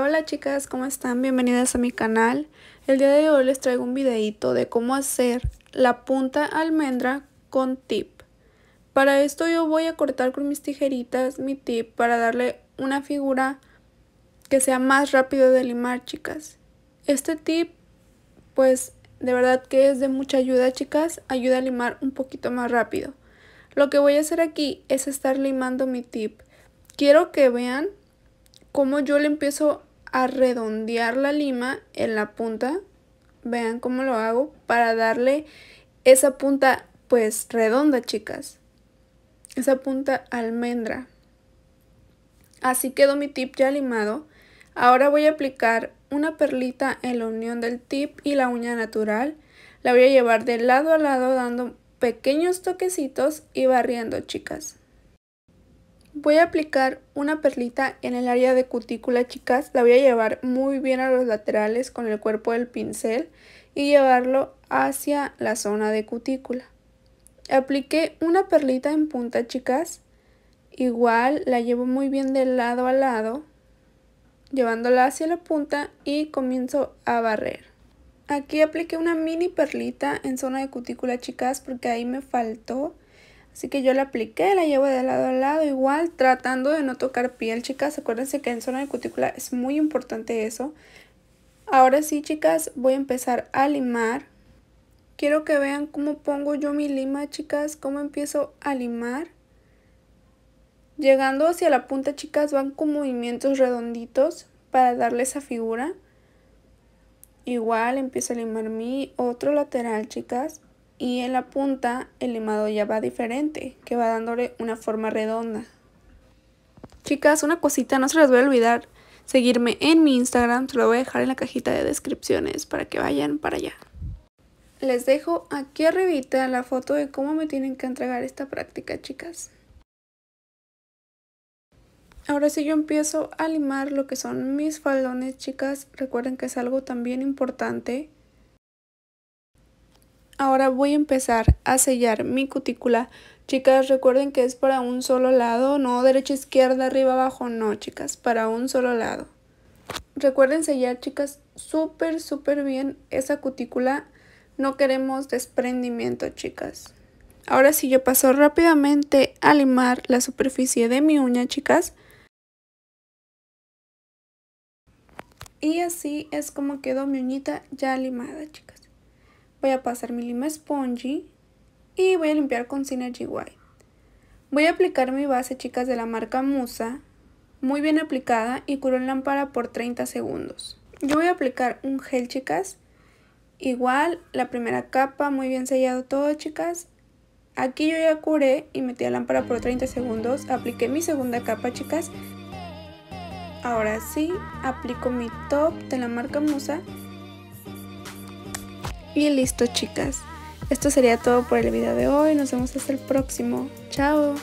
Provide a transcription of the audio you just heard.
Hola, chicas, ¿cómo están? Bienvenidas a mi canal. El día de hoy les traigo un videito de cómo hacer la punta almendra con tip. Para esto yo voy a cortar con mis tijeritas mi tip para darle una figura que sea más rápido de limar, chicas. Este tip, pues de verdad que es de mucha ayuda, chicas. Ayuda a limar un poquito más rápido. Lo que voy a hacer aquí es estar limando mi tip. Quiero que vean cómo yo le empiezo a redondear la lima en la punta. Vean cómo lo hago para darle esa punta pues redonda, chicas. Esa punta almendra. Así quedó mi tip ya limado. Ahora voy a aplicar una perlita en la unión del tip y la uña natural. La voy a llevar de lado a lado dando pequeños toquecitos y barriendo, chicas. Voy a aplicar una perlita en el área de cutícula, chicas. La voy a llevar muy bien a los laterales con el cuerpo del pincel y llevarlo hacia la zona de cutícula. Apliqué una perlita en punta, chicas. Igual la llevo muy bien de lado a lado, llevándola hacia la punta y comienzo a barrer. Aquí apliqué una mini perlita en zona de cutícula, chicas, porque ahí me faltó Así que yo la apliqué, la llevo de lado a lado igual, tratando de no tocar piel, chicas. Acuérdense que en zona de cutícula es muy importante eso. Ahora sí, chicas, voy a empezar a limar. Quiero que vean cómo pongo yo mi lima, chicas, cómo empiezo a limar. Llegando hacia la punta, chicas, van con movimientos redonditos para darle esa figura. Igual empiezo a limar mi otro lateral, chicas y en la punta el limado ya va diferente, que va dándole una forma redonda. Chicas, una cosita, no se las voy a olvidar seguirme en mi Instagram, se lo voy a dejar en la cajita de descripciones para que vayan para allá. Les dejo aquí arribita la foto de cómo me tienen que entregar esta práctica, chicas. Ahora sí yo empiezo a limar lo que son mis faldones, chicas. Recuerden que es algo también importante Ahora voy a empezar a sellar mi cutícula. Chicas, recuerden que es para un solo lado, no derecha, izquierda, arriba, abajo, no, chicas, para un solo lado. Recuerden sellar, chicas, súper, súper bien esa cutícula. No queremos desprendimiento, chicas. Ahora sí, yo paso rápidamente a limar la superficie de mi uña, chicas. Y así es como quedó mi uñita ya limada, chicas. Voy a pasar mi lima spongy y voy a limpiar con Synergy White. Voy a aplicar mi base, chicas, de la marca Musa, muy bien aplicada y curó en lámpara por 30 segundos. Yo voy a aplicar un gel, chicas. Igual, la primera capa, muy bien sellado todo, chicas. Aquí yo ya curé y metí la lámpara por 30 segundos. Apliqué mi segunda capa, chicas. Ahora sí, aplico mi top de la marca Musa y listo chicas. Esto sería todo por el video de hoy. Nos vemos hasta el próximo. Chao.